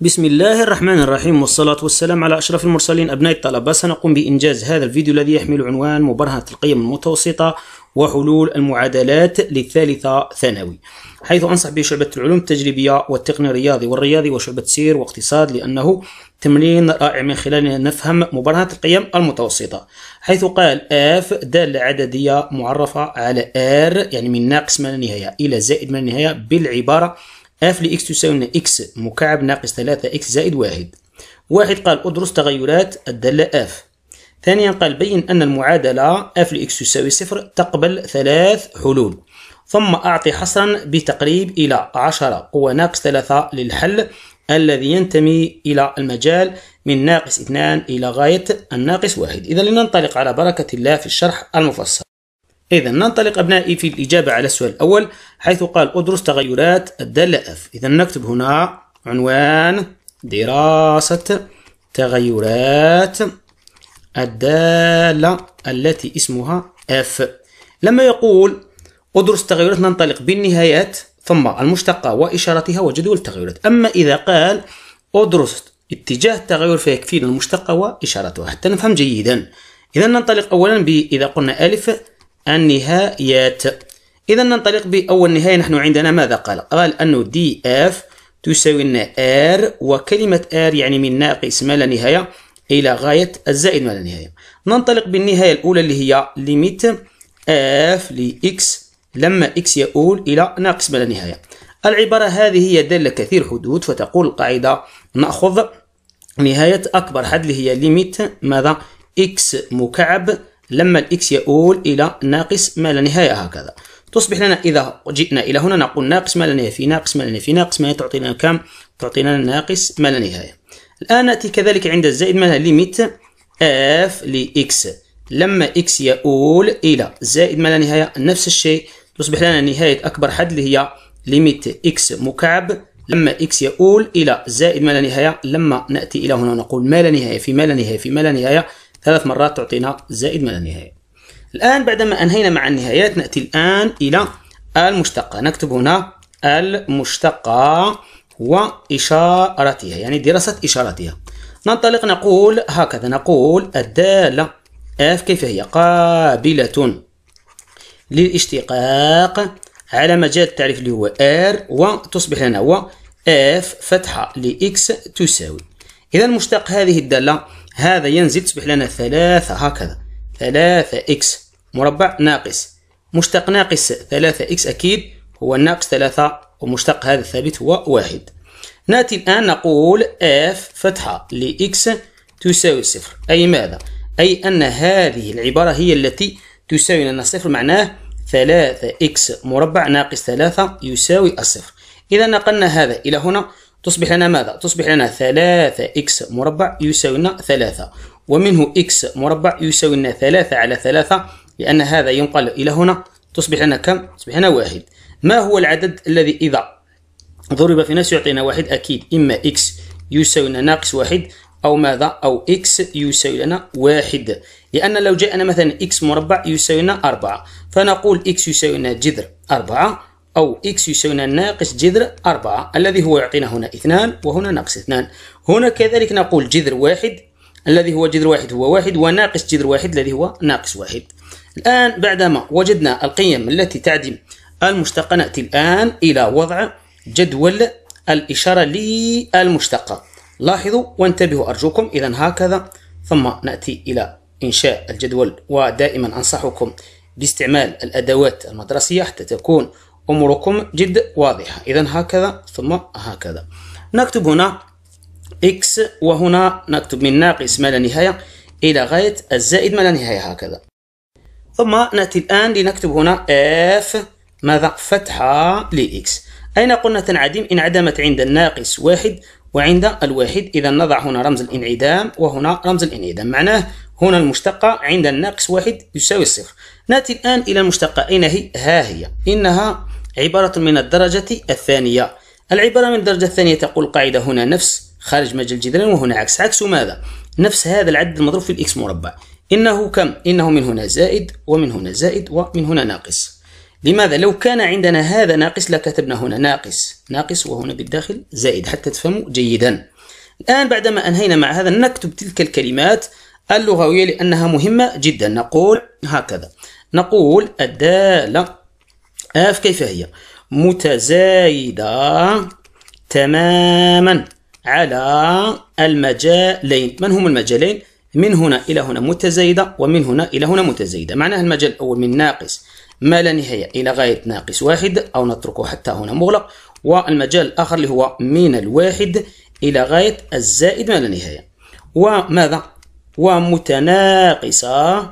بسم الله الرحمن الرحيم والصلاة والسلام على أشرف المرسلين أبناء الطلبة سنقوم بإنجاز هذا الفيديو الذي يحمل عنوان مبرهنة القيم المتوسطة وحلول المعادلات للثالثة ثانوي حيث أنصح به شعبة العلوم التجريبية والتقني الرياضي والرياضي وشعبة سير واقتصاد لأنه تمرين رائع من خلاله نفهم مبرهنة القيم المتوسطة حيث قال F دالة عددية معرفة على R يعني من ناقص ما لا نهاية إلى زائد ما لا نهاية بالعبارة اف لإكس تساوي إكس مكعب ناقص 3 إكس زائد واحد واحد قال أدرس تغيرات الدالة اف ثانيا قال بين أن المعادلة اف لإكس تساوي صفر تقبل ثلاث حلول ثم أعطي حصرا بتقريب إلى 10 قوة ناقص 3 للحل الذي ينتمي إلى المجال من ناقص 2 إلى غاية الناقص 1 إذا لننطلق على بركة الله في الشرح المفصل إذا ننطلق أبنائي في الإجابة على السؤال الأول حيث قال أدرس تغيرات الدالة F إذا نكتب هنا عنوان دراسة تغيرات الدالة التي اسمها F لما يقول أدرس التغيرات ننطلق بالنهايات ثم المشتقة وإشارتها وجدول التغيرات أما إذا قال أدرس اتجاه التغير فيكفينا المشتقة وإشارتها حتى نفهم جيدا إذا ننطلق أولا بإذا قلنا ألف النهايات إذا ننطلق بأول نهاية نحن عندنا ماذا قال؟ قال أنه دي اف تساوي لنا ار وكلمة ار يعني من ناقص ما لا نهاية إلى غاية الزائد ما لا نهاية ننطلق بالنهاية الأولى اللي هي ليميت اف لإكس لما إكس يؤول إلى ناقص ما لا نهاية العبارة هذه هي دالة كثير حدود فتقول القاعدة نأخذ نهاية أكبر حد اللي هي ليميت ماذا؟ إكس مكعب لما الإكس يؤول إلى ناقص ما لا نهاية هكذا تصبح لنا إذا جئنا إلى هنا نقول ناقص ما لا نهاية في ناقص ما لا نهاية في ناقص ما لا نهاية تعطينا كم؟ تعطينا ناقص ما لا نهاية الآن نأتي كذلك عند الزائد منها ليميت اف لإكس لما إكس يؤول إلى زائد ما لا نهاية نفس الشيء تصبح لنا نهاية أكبر حد اللي هي ليميت إكس مكعب لما إكس يؤول إلى زائد ما لا نهاية لما نأتي إلى هنا نقول ما لا نهاية في ما لا نهاية في ما لا نهاية ثلاث مرات تعطينا زائد من النهاية الآن بعدما أنهينا مع النهايات نأتي الآن إلى المشتقة نكتب هنا المشتقة وإشارتها يعني دراسة إشارتها ننطلق نقول هكذا نقول الدالة F كيف هي قابلة للاشتقاق على مجال التعريف اللي هو R وتصبح لنا هو F فتحة لإكس تساوي إذا مشتق هذه الدالة هذا ينزل تصبح لنا ثلاثة هكذا ثلاثة إكس مربع ناقص مشتق ناقص ثلاثة إكس أكيد هو ناقص ثلاثة ومشتق هذا الثابت هو واحد نأتي الآن نقول اف فتحة لإكس تساوي صفر أي ماذا؟ أي أن هذه العبارة هي التي تساوي لنا صفر معناه ثلاثة إكس مربع ناقص ثلاثة يساوي الصفر إذا نقلنا هذا إلى هنا تصبح لنا ماذا؟ تصبح لنا ثلاثة إكس مربع يساوي لنا ثلاثة ومنه إكس مربع يساوي لنا ثلاثة على ثلاثة لأن هذا ينقل إلى هنا تصبح لنا كم؟ تصبح لنا واحد ما هو العدد الذي إذا ضرب في نفسه يعطينا واحد أكيد إما إكس يساوي لنا ناقص واحد أو ماذا أو إكس يساوي لنا واحد لأن لو جاءنا مثلا إكس مربع يساوي لنا أربعة فنقول إكس يساوي لنا جذر أربعة أو إكس يساوينا ناقص جذر أربعة الذي هو يعطينا هنا اثنان وهنا ناقص اثنان هنا كذلك نقول جذر واحد الذي هو جذر واحد هو واحد وناقص جذر واحد الذي هو ناقص واحد الآن بعدما وجدنا القيم التي تعدم المشتقة نأتي الآن إلى وضع جدول الإشارة للمشتقة لاحظوا وانتبهوا أرجوكم إذا هكذا ثم نأتي إلى إنشاء الجدول ودائما أنصحكم باستعمال الأدوات المدرسية حتى تكون أموركم جد واضحة إذا هكذا ثم هكذا نكتب هنا x وهنا نكتب من ناقص ما لا نهاية إلى غاية الزائد ما لا نهاية هكذا ثم نأتي الآن لنكتب هنا f ماذا فتحة لإكس أين قلنا تنعدم انعدمت عند الناقص واحد وعند الواحد إذا نضع هنا رمز الانعدام وهنا رمز الانعدام معناه هنا المشتقة عند الناقص واحد يساوي الصفر نأتي الآن إلى المشتقة أين هي؟ ها هي إنها عبارة من الدرجة الثانية العبارة من الدرجة الثانية تقول القاعدة هنا نفس خارج مجال الجدران وهنا عكس عكس ماذا؟ نفس هذا العدد المضروب في الإكس مربع إنه كم؟ إنه من هنا زائد ومن هنا زائد ومن هنا ناقص لماذا؟ لو كان عندنا هذا ناقص لكتبنا هنا ناقص ناقص وهنا بالداخل زائد حتى تفهموا جيدا الآن بعدما أنهينا مع هذا نكتب تلك الكلمات اللغوية لأنها مهمة جدا نقول هكذا نقول الدالة اف كيف هي متزايدة تماما على المجالين من هم المجالين من هنا إلى هنا متزايدة ومن هنا إلى هنا متزايدة معناها المجال الأول من ناقص ما لا نهاية إلى غاية ناقص واحد أو نتركه حتى هنا مغلق والمجال الآخر اللي هو من الواحد إلى غاية الزائد ما لا نهاية وماذا؟ ومتناقصة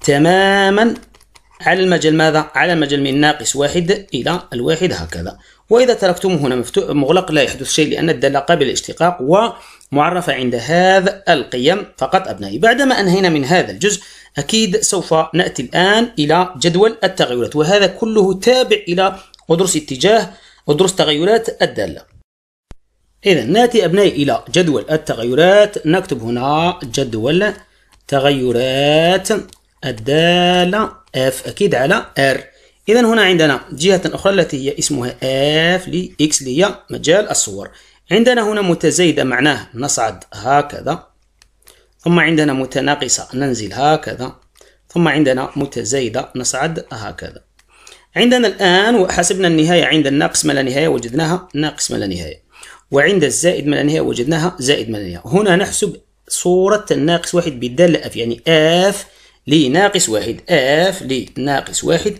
تماما على المجال ماذا؟ على المجال من ناقص واحد إلى الواحد هكذا وإذا تركتم هنا مغلق لا يحدث شيء لأن الدالة قابلة للاشتقاق ومعرفة عند هذا القيم فقط أبنائي بعدما أنهينا من هذا الجزء أكيد سوف نأتي الآن إلى جدول التغيرات وهذا كله تابع إلى ودرس اتجاه ودرس تغيرات الدالة إذا نأتي أبنائي إلى جدول التغيرات نكتب هنا جدول تغيرات الدالة اف اكيد على ار اذا هنا عندنا جهة اخرى التي هي اسمها اف لاكس اللي هي مجال الصور عندنا هنا متزايدة معناه نصعد هكذا ثم عندنا متناقصة ننزل هكذا ثم عندنا متزايدة نصعد هكذا عندنا الآن وحسبنا النهاية عند الناقص ما لا نهاية وجدناها ناقص ما لا نهاية وعند الزائد ما لا نهاية وجدناها زائد ما لا نهاية هنا نحسب صورة الناقص واحد بالدالة اف يعني اف لناقص واحد اف لناقص واحد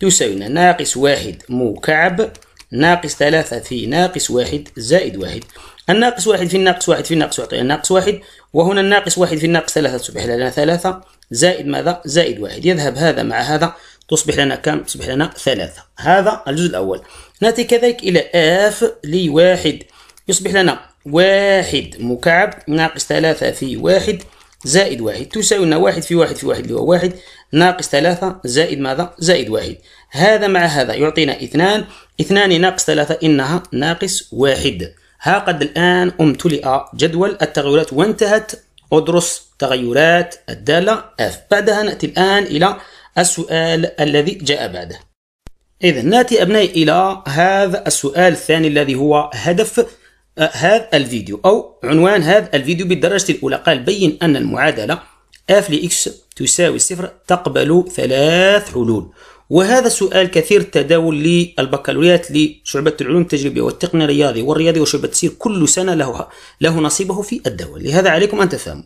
تساوي ناقص واحد مكعب ناقص ثلاثة في ناقص واحد زائد واحد الناقص واحد في الناقص واحد في الناقص واحد يعطينا ناقص واحد وهنا الناقص واحد في الناقص ثلاثة تصبح لنا ثلاثة زائد ماذا زائد واحد يذهب هذا مع هذا تصبح لنا كم تصبح لنا ثلاثة هذا الجزء الأول نأتي كذلك إلى اف لواحد يصبح لنا واحد مكعب ناقص ثلاثة في واحد زائد واحد تساوي لنا واحد في واحد في واحد اللي هو واحد ناقص ثلاثة زائد ماذا زائد واحد هذا مع هذا يعطينا اثنان اثنان ناقص ثلاثة إنها ناقص واحد ها قد الآن امتلئ جدول التغيرات وانتهت ادرس تغيرات الدالة F بعدها نأتي الآن إلى السؤال الذي جاء بعده إذا نأتي أبنائي إلى هذا السؤال الثاني الذي هو هدف هذا الفيديو أو عنوان هذا الفيديو بالدرجة الأولى قال بين أن المعادلة f لx تساوي صفر تقبل ثلاث حلول وهذا سؤال كثير التداول للبكالوريات لشعبة العلوم التجريبية والتقنية الرياضي والرياضي وشعبة السير كل سنة له له نصيبه في الدول لهذا عليكم أن تفهموا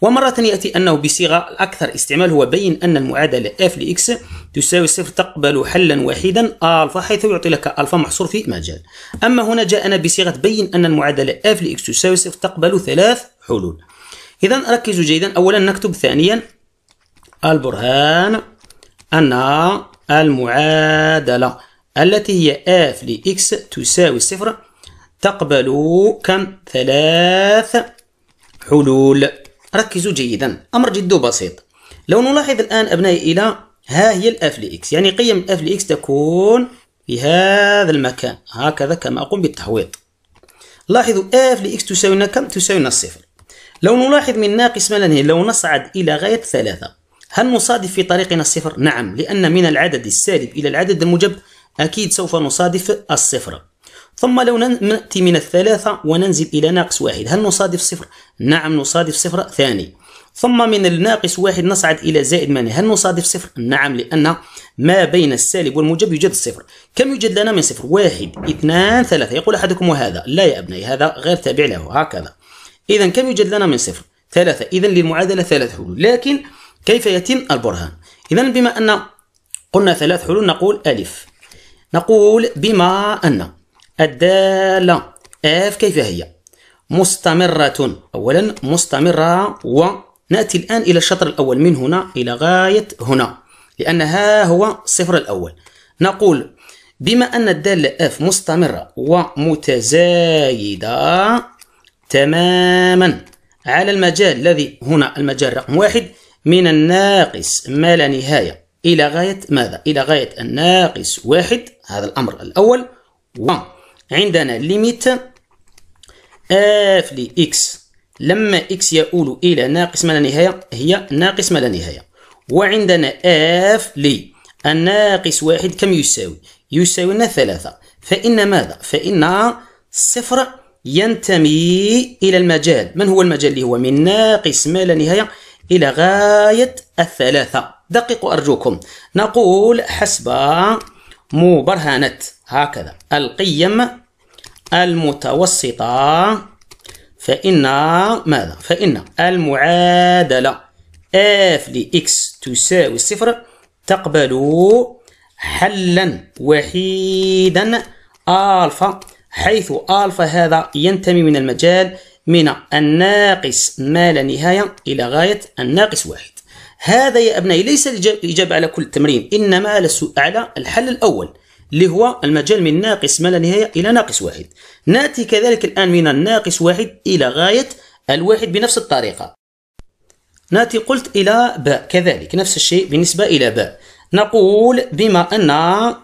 ومرة يأتي أنه بصيغة الأكثر استعمال هو بين أن المعادلة f x تساوي صفر تقبل حلا وحيدا ألفا حيث يعطي لك ألفا محصور في مجال أما هنا جاءنا بصيغة بين أن المعادلة f x تساوي صفر تقبل ثلاث حلول إذا ركزوا جيدا أولا نكتب ثانيا البرهان أن المعادلة التي هي f لx تساوي صفر تقبل كم ثلاث حلول ركزوا جيدا أمر جد بسيط لو نلاحظ الآن أبنائي إلى ها هي الأف لإكس يعني قيم الأف لإكس تكون في هذا المكان هكذا كما أقوم بالتحويط لاحظوا أف لإكس تساوينا كم؟ تساوينا الصفر لو نلاحظ من ناقص ما لنهي لو نصعد إلى غاية ثلاثة هل نصادف في طريقنا الصفر؟ نعم لأن من العدد السالب إلى العدد الموجب أكيد سوف نصادف الصفر ثم لو نأتي من الثلاثة وننزل إلى ناقص واحد هل نصادف صفر؟ نعم نصادف صفر ثاني ثم من الناقص واحد نصعد إلى زائد ماني هل نصادف صفر؟ نعم لأن ما بين السالب والموجب يوجد الصفر كم يوجد لنا من صفر؟ واحد اثنان ثلاثة يقول أحدكم وهذا لا يا أبني هذا غير تابع له هكذا إذا كم يوجد لنا من صفر؟ ثلاثة إذا للمعادلة ثلاث حلول لكن كيف يتم البرهان إذا بما أن قلنا ثلاث حلول نقول ألف نقول بما أن الدالة اف كيف هي مستمرة أولا مستمرة ونأتي الآن إلى الشطر الأول من هنا إلى غاية هنا لأن ها هو صفر الأول نقول بما أن الدالة اف مستمرة ومتزايدة تماما على المجال الذي هنا المجال رقم واحد من الناقص ما لا نهاية إلى غاية ماذا؟ إلى غاية الناقص واحد هذا الأمر الأول وعندنا ليميت اف آه لإكس لما اكس يؤول إلى ناقص ما لا نهاية هي ناقص ما لا نهاية وعندنا اف آه لي الناقص واحد كم يساوي؟ يساوي لنا ثلاثة فإن ماذا؟ فإن صفر ينتمي إلى المجال من هو المجال اللي هو من ناقص ما لا نهاية إلى غاية الثلاثة دققوا أرجوكم نقول حسب مبرهنة هكذا القيم المتوسطة فإن ماذا؟ فإن المعادلة f لx تساوي صفر تقبل حلا وحيدا ألفا حيث ألفا هذا ينتمي من المجال من الناقص ما لا نهاية إلى غاية الناقص واحد هذا يا أبنائي ليس الإجابة على كل تمرين إنما على الحل الأول اللي هو المجال من ناقص ما لا نهاية إلى ناقص واحد نأتي كذلك الآن من الناقص واحد إلى غاية الواحد بنفس الطريقة نأتي قلت إلى باء كذلك نفس الشيء بالنسبة إلى باء نقول بما أن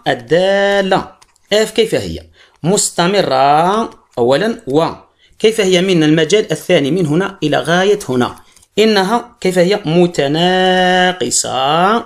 الدالة اف كيف هي مستمرة أولا و كيف هي من المجال الثاني من هنا إلى غاية هنا إنها كيف هي متناقصة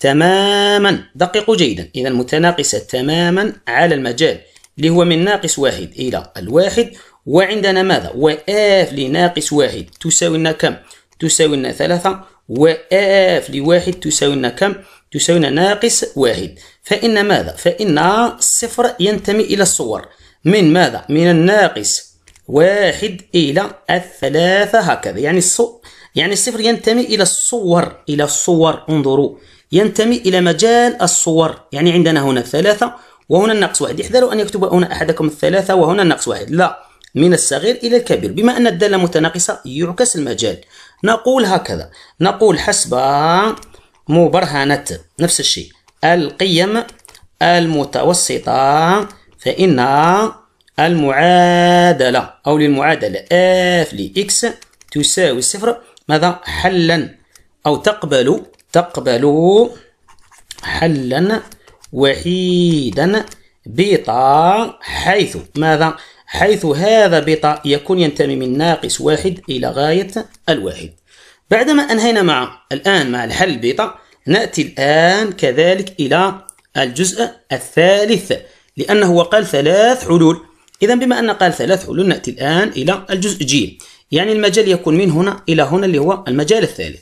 تماما دققوا جيدا إذا متناقصة تماما على المجال اللي هو من ناقص واحد إلى الواحد وعندنا ماذا وآف لناقص واحد تساوي لنا كم تساوي لنا ثلاثة وآف لواحد تساوي لنا كم تساوي لنا ناقص واحد فإن ماذا فإن الصفر ينتمي إلى الصور من ماذا من الناقص واحد إلى الثلاثة هكذا يعني الصو يعني الصفر ينتمي إلى الصور إلى الصور انظروا ينتمي إلى مجال الصور يعني عندنا هنا ثلاثة وهنا النقص واحد احذروا أن يكتب هنا أحدكم الثلاثة وهنا النقص واحد لا من الصغير إلى الكبير بما أن الدالة متناقصة يعكس المجال نقول هكذا نقول حسب مبرهنة نفس الشيء القيم المتوسطة فإن المعادلة أو للمعادلة اف آه، لإكس تساوي الصفر ماذا حلا أو تقبل تقبل حلا وحيدا بطا حيث ماذا حيث هذا بطا يكون ينتمي من ناقص واحد إلى غاية الواحد بعدما أنهينا مع الآن مع الحل بطا نأتي الآن كذلك إلى الجزء الثالث لأنه قال ثلاث حلول إذا بما أن قال ثلاث حلول نأتي الآن إلى الجزء جيم يعني المجال يكون من هنا إلى هنا اللي هو المجال الثالث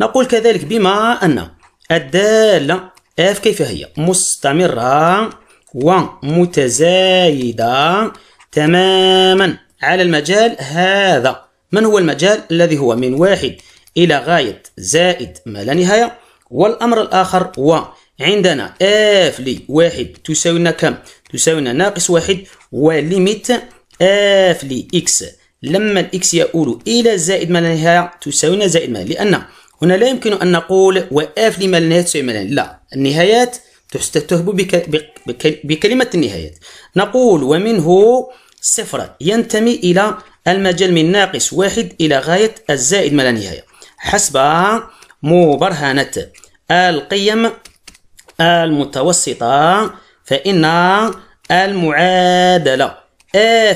نقول كذلك بما أن الدالة اف كيف هي مستمرة ومتزايدة تماما على المجال هذا من هو المجال الذي هو من واحد إلى غاية زائد ما لا نهاية والأمر الآخر وعندنا عندنا اف لواحد تساوي لنا كم تساوينا ناقص واحد وليميت اف آه، لي اكس لما الاكس يؤول الى زائد ما لا نهايه تساوينا زائد ما لان هنا لا يمكن ان نقول واف لما لا نهايه تساوي ما لا النهايات تشتبه بك بك بكلمه النهايات نقول ومنه صفر ينتمي الى المجال من ناقص واحد الى غايه الزائد ما لا نهايه حسب مبرهنه القيم المتوسطه فإن المعادلة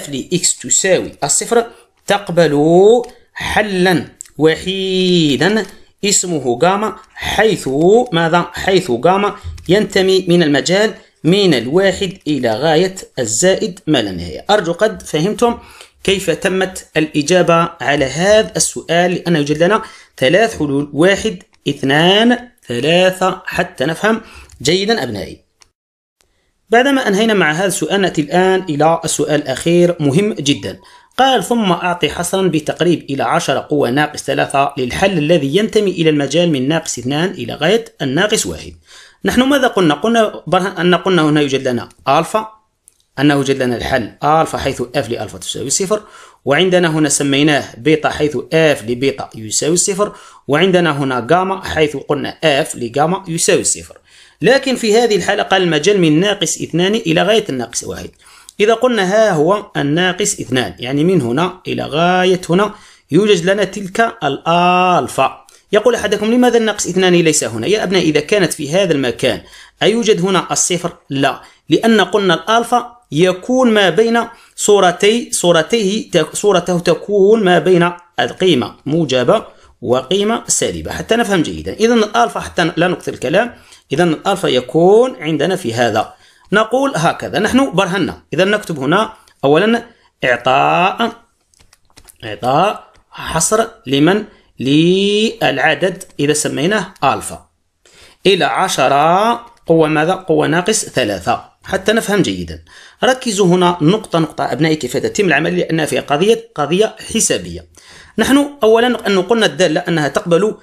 f لx تساوي الصفر تقبل حلا وحيدا اسمه جاما حيث ماذا حيث جاما ينتمي من المجال من الواحد إلى غاية الزائد ما لا نهاية أرجو قد فهمتم كيف تمت الإجابة على هذا السؤال لأن يوجد لنا ثلاث حلول واحد اثنان ثلاثة حتى نفهم جيدا أبنائي بعدما أنهينا مع هذا السؤال نأتي الآن إلى السؤال الأخير مهم جدا قال ثم أعطي حصرا بتقريب إلى 10 قوة ناقص 3 للحل الذي ينتمي إلى المجال من ناقص 2 إلى غاية الناقص 1 نحن ماذا قلنا؟ قلنا أن قلنا هنا يوجد لنا ألفا أنه يوجد لنا الحل ألفا حيث F لألفا تساوي صفر وعندنا هنا سميناه بيتا حيث F لبيتا يساوي صفر وعندنا هنا جاما حيث قلنا F لجاما يساوي صفر لكن في هذه الحلقة المجال من ناقص اثنان إلى غاية الناقص واحد إذا قلنا ها هو الناقص اثنان يعني من هنا إلى غاية هنا يوجد لنا تلك الألفا يقول أحدكم لماذا الناقص اثنان ليس هنا يا أبناء إذا كانت في هذا المكان أيوجد هنا الصفر لا لأن قلنا الألفا يكون ما بين صورتي صورته صورته تكون ما بين القيمة موجبة وقيمة سالبة حتى نفهم جيدا إذا الألفا حتى لا نكثر الكلام إذا الألفا يكون عندنا في هذا نقول هكذا نحن برهنا إذا نكتب هنا أولا إعطاء إعطاء حصر لمن للعدد إذا سميناه ألفا إلى عشرة قوة ماذا؟ قوة ناقص ثلاثة حتى نفهم جيدا ركزوا هنا نقطة نقطة أبنائي كيف تتم العملية لأنها فيها قضية قضية حسابية نحن أولا أن قلنا الدالة أنها تقبل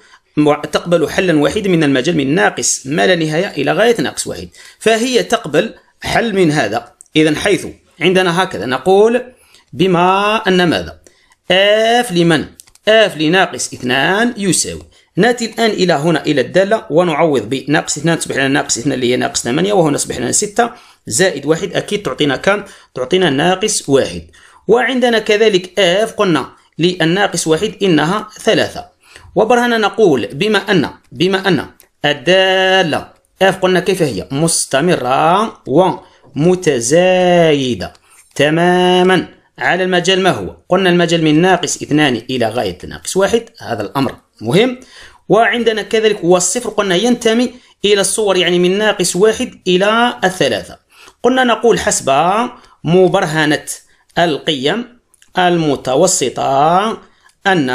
تقبل حلا واحدا من المجال من ناقص ما لا نهاية إلى غاية ناقص واحد فهي تقبل حل من هذا إذا حيث عندنا هكذا نقول بما أن ماذا آف لمن آف لناقص اثنان يساوي ناتي الآن إلى هنا إلى الدالة ونعوض بناقص اثنان تصبح لنا ناقص اثنان اللي هي ناقص ثمانية وهنا تصبح لنا ستة زائد واحد أكيد تعطينا كم؟ تعطينا ناقص واحد وعندنا كذلك آف قلنا للناقص واحد إنها ثلاثة وبرهنا نقول بما أن بما أن الدالة اف قلنا كيف هي مستمرة ومتزايدة تماما على المجال ما هو قلنا المجال من ناقص اثنان إلى غاية ناقص واحد هذا الأمر مهم وعندنا كذلك هو الصفر قلنا ينتمي إلى الصور يعني من ناقص واحد إلى الثلاثة قلنا نقول حسب مبرهنة القيم المتوسطة أن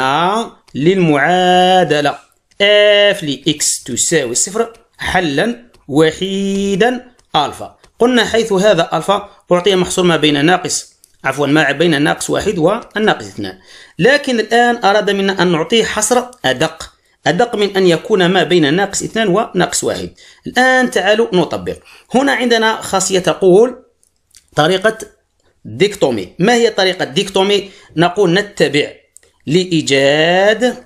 للمعادلة f لx تساوي صفر حلا وحيدا ألفا قلنا حيث هذا ألفا أعطي محصور ما بين ناقص عفوا ما بين الناقص واحد والناقص اثنان لكن الآن أراد منا أن نعطيه حصر أدق أدق من أن يكون ما بين ناقص اثنان وناقص واحد الآن تعالوا نطبق هنا عندنا خاصية تقول طريقة ديكتومي ما هي طريقة ديكتومي نقول نتبع لإيجاد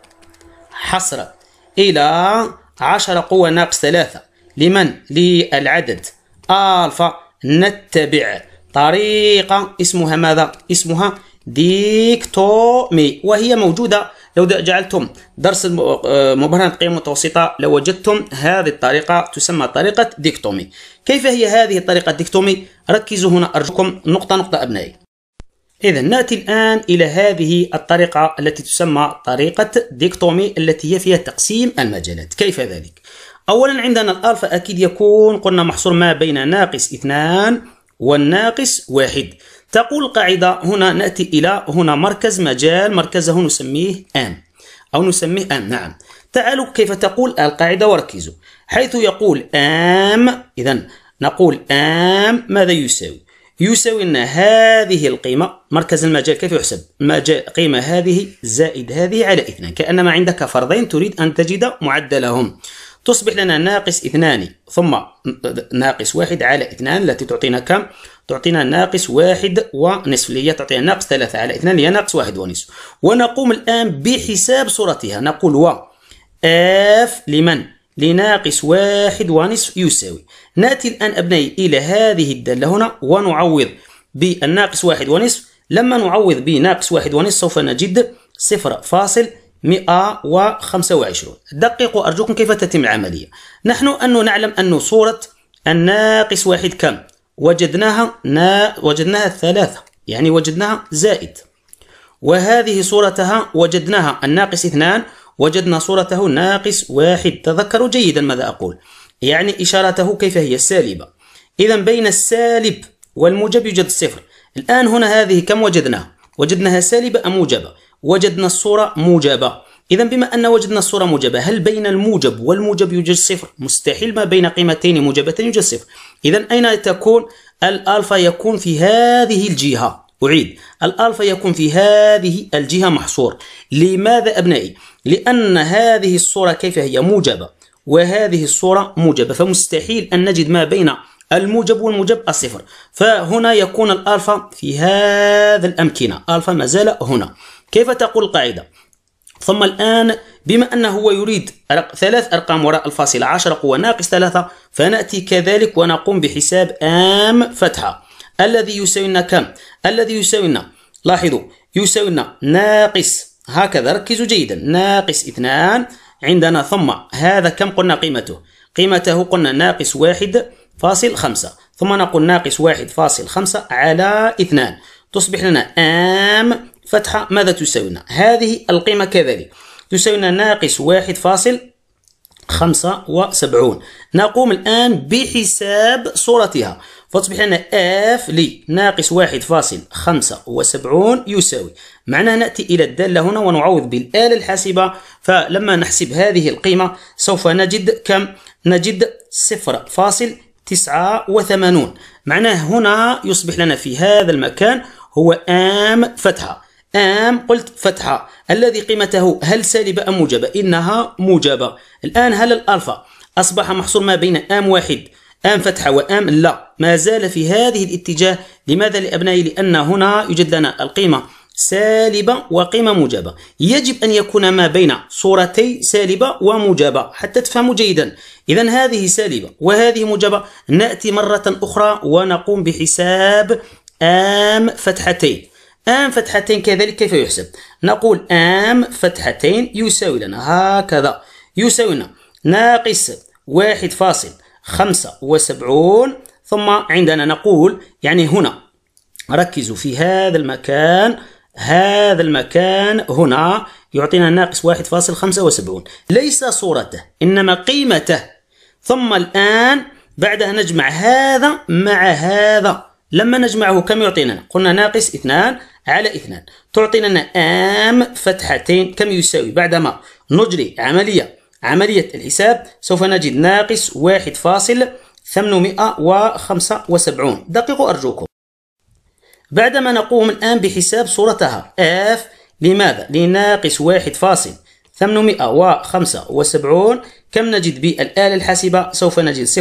حصرة إلى عشرة قوة ناقص ثلاثة لمن للعدد ألفا نتبع طريقة اسمها ماذا اسمها ديكتومي وهي موجودة لو جعلتم درس آه، مبرهنة قيم متوسطة لوجدتم هذه الطريقة تسمى طريقة ديكتومي كيف هي هذه الطريقة ديكتومي؟ ركزوا هنا أرجوكم نقطة نقطة أبنائي إذا نأتي الآن إلى هذه الطريقة التي تسمى طريقة ديكتومي التي هي فيها تقسيم المجالات كيف ذلك؟ أولا عندنا الألفا أكيد يكون قلنا محصور ما بين ناقص اثنان والناقص واحد تقول القاعدة هنا نأتي إلى هنا مركز مجال مركزه نسميه أم أو نسميه أم نعم تعالوا كيف تقول القاعدة وركزوا حيث يقول أم إذا نقول أم ماذا يساوي يساوي أن هذه القيمة مركز المجال كيف يحسب المجال قيمة هذه زائد هذه على اثنان كأنما عندك فرضين تريد أن تجد معدلهم تصبح لنا ناقص اثنان ثم ناقص واحد على اثنان التي تعطينا كم؟ تعطينا ناقص واحد ونصف اللي هي تعطينا ناقص ثلاثة على اثنان اللي هي ناقص واحد ونصف ونقوم الآن بحساب صورتها نقول و اف لمن؟ لناقص واحد ونصف يساوي نأتي الآن أبنائي إلى هذه الدالة هنا ونعوض بالناقص واحد ونصف لما نعوض بناقص واحد ونصف سوف نجد صفر فاصل 125 دققوا أرجوكم كيف تتم العملية نحن أن نعلم أن صورة الناقص واحد كم وجدناها نا وجدناها ثلاثة يعني وجدناها زائد وهذه صورتها وجدناها الناقص اثنان وجدنا صورته ناقص واحد تذكروا جيدا ماذا أقول يعني إشارته كيف هي سالبة إذا بين السالب والموجب يوجد الصفر الآن هنا هذه كم وجدناها وجدناها سالبة أم موجبة وجدنا الصورة موجبة إذا بما أن وجدنا الصورة موجبة هل بين الموجب والموجب يوجد صفر؟ مستحيل ما بين قيمتين موجبتين يوجد صفر إذا أين تكون الألفا يكون في هذه الجهة أعيد الألفا يكون في هذه الجهة محصور لماذا أبنائي؟ لأن هذه الصورة كيف هي موجبة وهذه الصورة موجبة فمستحيل أن نجد ما بين الموجب والموجب الصفر فهنا يكون الألفا في هذا الأمكنة ألفا ما زال هنا كيف تقول القاعدة ثم الآن بما أنه هو يريد ثلاث أرقام وراء الفاصلة عشرة قوة ناقص ثلاثة فنأتي كذلك ونقوم بحساب آم فتحة الذي يساوي لنا كم؟ الذي يساوي لنا لاحظوا يساوي لنا ناقص هكذا ركزوا جيدا ناقص اثنان عندنا ثم هذا كم قلنا قيمته؟ قيمته قلنا ناقص واحد فاصل خمسة ثم نقول ناقص واحد فاصل خمسة على اثنان تصبح لنا آم فتحة ماذا تساوينا هذه القيمة كذلك تساوينا ناقص واحد فاصل خمسة وسبعون نقوم الآن بحساب صورتها فتصبح لنا اف لي ناقص واحد فاصل خمسة وسبعون يساوي معنا نأتي إلى الدالة هنا ونعوض بالآلة الحاسبة فلما نحسب هذه القيمة سوف نجد كم نجد صفر فاصل تسعة وثمانون معناه هنا يصبح لنا في هذا المكان هو ام فتحة أم قلت فتحة الذي قيمته هل سالبة أم موجبة إنها موجبة الآن هل الألفا أصبح محصور ما بين أم واحد أم فتحة وأم لا ما زال في هذه الاتجاه لماذا لأبنائي لأن هنا يوجد لنا القيمة سالبة وقيمة موجبة يجب أن يكون ما بين صورتي سالبة وموجبة حتى تفهموا جيدا إذا هذه سالبة وهذه موجبة نأتي مرة أخرى ونقوم بحساب أم فتحتين آم فتحتين كذلك كيف يحسب نقول آم فتحتين يساوي لنا هكذا يساوي لنا ناقص واحد فاصل خمسة وسبعون ثم عندنا نقول يعني هنا ركزوا في هذا المكان هذا المكان هنا يعطينا ناقص واحد فاصل خمسة وسبعون ليس صورته إنما قيمته ثم الآن بعدها نجمع هذا مع هذا لما نجمعه كم يعطينا قلنا ناقص 2 على 2 تعطينا ام فتحتين كم يساوي بعدما نجري عملية عملية الحساب سوف نجد ناقص 1.875 دقيقوا أرجوكم بعدما نقوم الآن بحساب صورتها اف لماذا؟ لناقص فاصل 875 كم نجد بالآلة الحاسبة سوف نجد 0.033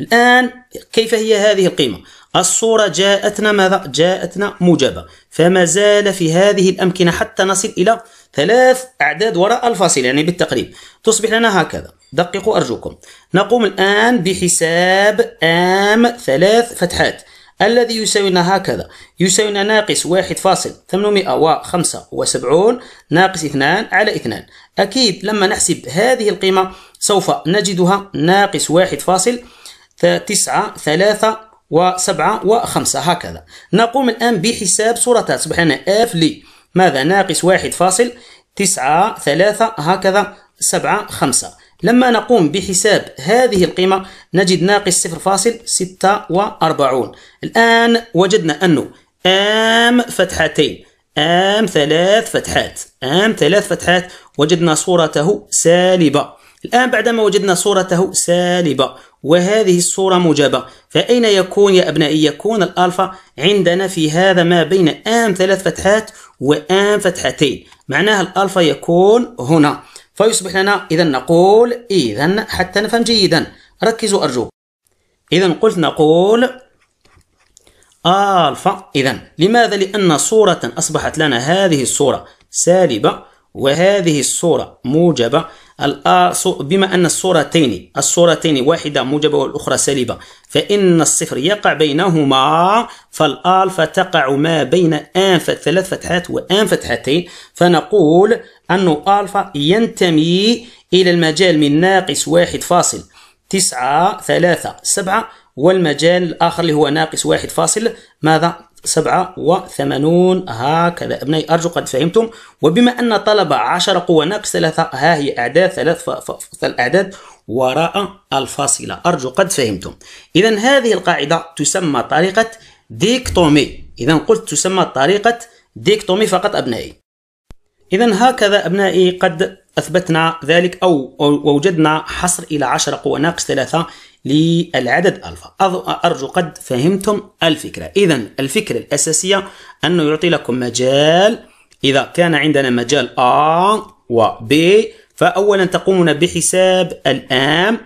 الآن كيف هي هذه القيمة الصورة جاءتنا ماذا؟ جاءتنا موجبة فما زال في هذه الأمكنة حتى نصل إلى ثلاث أعداد وراء الفاصل يعني بالتقريب تصبح لنا هكذا دققوا أرجوكم نقوم الآن بحساب آم ثلاث فتحات الذي يساوينا هكذا يساوينا ناقص واحد فاصل ثمانمائة وخمسة وسبعون ناقص اثنان على اثنان أكيد لما نحسب هذه القيمة سوف نجدها ناقص واحد فاصل تسعة ثلاثة وسبعة وخمسة هكذا نقوم الآن بحساب صورتها سبحان لنا اف لي ماذا ناقص واحد فاصل تسعة ثلاثة هكذا سبعة خمسة لما نقوم بحساب هذه القيمة نجد ناقص 0.46 الآن وجدنا أنه آم فتحتين آم ثلاث فتحات آم ثلاث فتحات وجدنا صورته سالبة الآن بعدما وجدنا صورته سالبة وهذه الصورة موجبة فأين يكون يا أبنائي يكون الألفا عندنا في هذا ما بين آم ثلاث فتحات وآم فتحتين معناها الألفا يكون هنا فيصبح لنا إذا نقول إذا حتى نفهم جيدا ركزوا أرجوك إذا قلت نقول ألفا إذا لماذا؟ لأن صورة أصبحت لنا هذه الصورة سالبة وهذه الصورة موجبة بما أن الصورتين الصورتين واحدة موجبة والأخرى سالبة فإن الصفر يقع بينهما فالألفا تقع ما بين آن ثلاث فتحات وآن فتحتين فنقول أن ألفا ينتمي إلى المجال من ناقص واحد فاصل تسعة ثلاثة سبعة والمجال الآخر اللي هو ناقص واحد فاصل ماذا سبعة وثمانون هكذا أبنائي أرجو قد فهمتم وبما أن طلب عشر قوة ناقص ثلاثة ها هي أعداد ثلاث الاعداد وراء الفاصلة أرجو قد فهمتم إذا هذه القاعدة تسمى طريقة ديكتومي إذا قلت تسمى طريقة ديكتومي فقط أبنائي إذا هكذا أبنائي قد أثبتنا ذلك أو ووجدنا حصر إلى 10 قوة ناقص 3 للعدد ألفا أرجو قد فهمتم الفكرة إذا الفكرة الأساسية أنه يعطي لكم مجال إذا كان عندنا مجال ا و ب فأولا تقومون بحساب الآم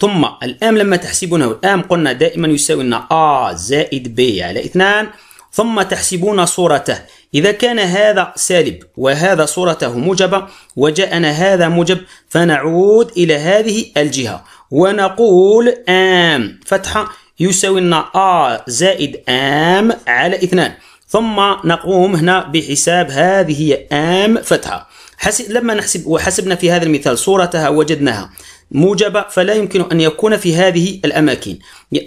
ثم الآم لما تحسبونه الآم قلنا دائما يساوي لنا ا زائد ب على 2 ثم تحسبون صورته إذا كان هذا سالب وهذا صورته موجبة وجاءنا هذا موجب فنعود إلى هذه الجهة ونقول آم فتحة يساوي لنا آ زائد آم على اثنان ثم نقوم هنا بحساب هذه هي آم فتحة حسب لما نحسب وحسبنا في هذا المثال صورتها وجدناها موجبة فلا يمكن أن يكون في هذه الأماكن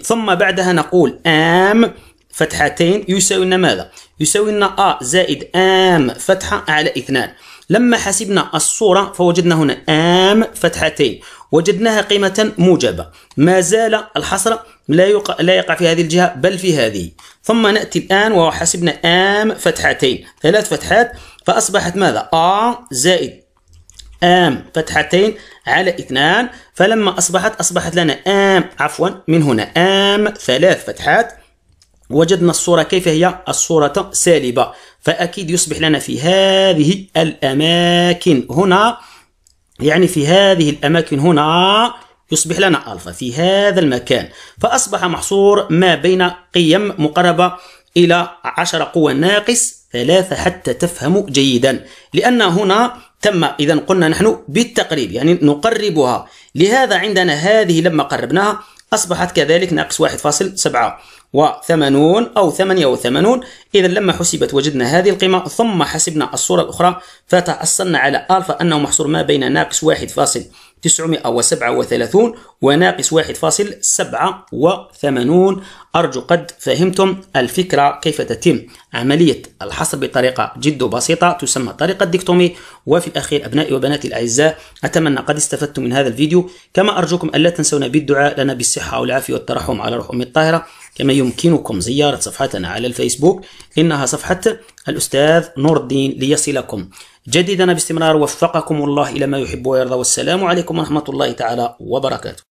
ثم بعدها نقول آم فتحتين يساوي لنا ماذا؟ يساوي لنا ا زائد ام فتحة على اثنان لما حسبنا الصورة فوجدنا هنا ام فتحتين وجدناها قيمة موجبة ما زال الحصر لا يقع, لا يقع في هذه الجهة بل في هذه ثم نأتي الآن وحسبنا ام فتحتين ثلاث فتحات فأصبحت ماذا ا زائد ام فتحتين على اثنان فلما أصبحت أصبحت لنا ام عفوا من هنا ام ثلاث فتحات وجدنا الصورة كيف هي الصورة سالبة فأكيد يصبح لنا في هذه الأماكن هنا يعني في هذه الأماكن هنا يصبح لنا ألفا في هذا المكان فأصبح محصور ما بين قيم مقربة إلى 10 قوى ناقص ثلاثة حتى تفهم جيدا لأن هنا تم إذا قلنا نحن بالتقريب يعني نقربها لهذا عندنا هذه لما قربناها أصبحت كذلك ناقص 1.7 وثمانون أو ثمانية وثمانون إذا لما حسبت وجدنا هذه القيمة ثم حسبنا الصورة الأخرى فتحصلنا على ألفا أنه محصور ما بين ناقص واحد فاصل تسعمائة وسبعة وثلاثون وناقص واحد فاصل سبعة وثمانون أرجو قد فهمتم الفكرة كيف تتم عملية الحصر بطريقة جد بسيطة تسمى طريقة ديكتومي وفي الأخير أبنائي وبناتي الأعزاء أتمنى قد استفدتم من هذا الفيديو كما أرجوكم ألا تنسونا بالدعاء لنا بالصحة والعافية والترحم على روح أمي الطاهرة كما يمكنكم زيارة صفحتنا على الفيسبوك إنها صفحة الأستاذ نور الدين ليصلكم جديدنا باستمرار وفقكم الله إلى ما يحب ويرضى والسلام عليكم ورحمة الله تعالى وبركاته